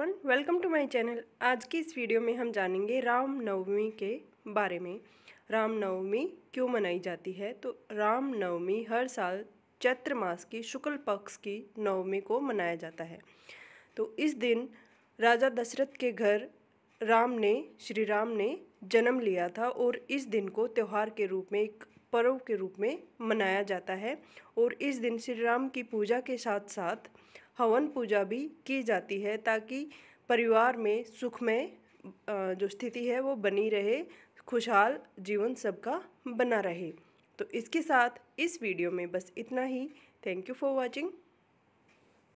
everyone welcome to my channel आज की इस वीडियो में हम जानेंगे रामनवमी के बारे में रामनवमी क्यों मनाई जाती है तो रामनवमी हर साल चैत्र मास की शुक्ल पक्ष की नवमी को मनाया जाता है तो इस दिन राजा दशरथ के घर राम ने श्री राम ने जन्म लिया था और इस दिन को त्यौहार के रूप में एक पर्व के रूप में मनाया जाता है और इस दिन श्री राम की पूजा के साथ साथ हवन पूजा भी की जाती है ताकि परिवार में सुखमय जो स्थिति है वो बनी रहे खुशहाल जीवन सबका बना रहे तो इसके साथ इस वीडियो में बस इतना ही थैंक यू फॉर वॉचिंग